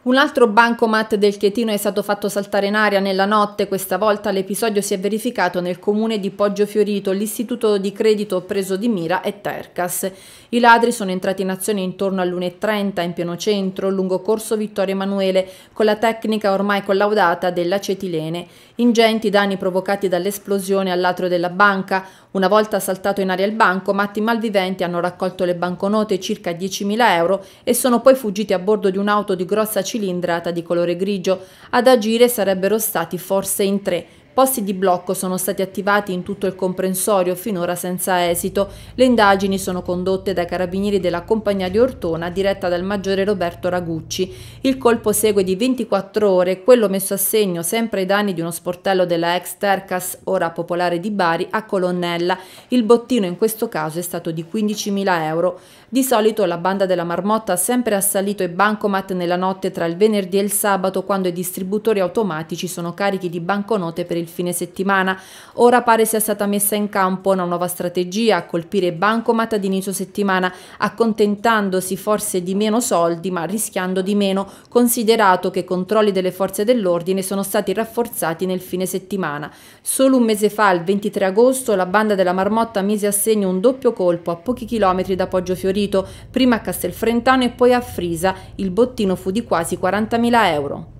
Un altro bancomat del Chietino è stato fatto saltare in aria nella notte, questa volta l'episodio si è verificato nel comune di Poggio Fiorito, l'istituto di credito preso di mira è Tercas. I ladri sono entrati in azione intorno all'1.30 in pieno centro, lungo corso Vittorio Emanuele, con la tecnica ormai collaudata dell'acetilene. Ingenti danni provocati dall'esplosione all'atrio della banca. Una volta saltato in aria il banco, matti malviventi hanno raccolto le banconote circa 10.000 euro e sono poi fuggiti a bordo di un'auto di grossa cilindrata di colore grigio, ad agire sarebbero stati forse in tre, Posti di blocco sono stati attivati in tutto il comprensorio, finora senza esito. Le indagini sono condotte dai carabinieri della compagnia di Ortona, diretta dal maggiore Roberto Ragucci. Il colpo segue di 24 ore quello messo a segno sempre ai danni di uno sportello della ex Tercas, ora popolare di Bari, a Colonnella. Il bottino in questo caso è stato di 15.000 euro. Di solito la banda della marmotta ha sempre assalito i bancomat nella notte tra il venerdì e il sabato, quando i distributori automatici sono carichi di banconote per il del fine settimana, ora pare sia stata messa in campo una nuova strategia a colpire bancomat ad inizio settimana, accontentandosi forse di meno soldi ma rischiando di meno, considerato che i controlli delle forze dell'ordine sono stati rafforzati nel fine settimana. Solo un mese fa, il 23 agosto, la banda della Marmotta mise a segno un doppio colpo a pochi chilometri da Poggio Fiorito, prima a Castelfrentano e poi a Frisa. Il bottino fu di quasi 40.000 euro.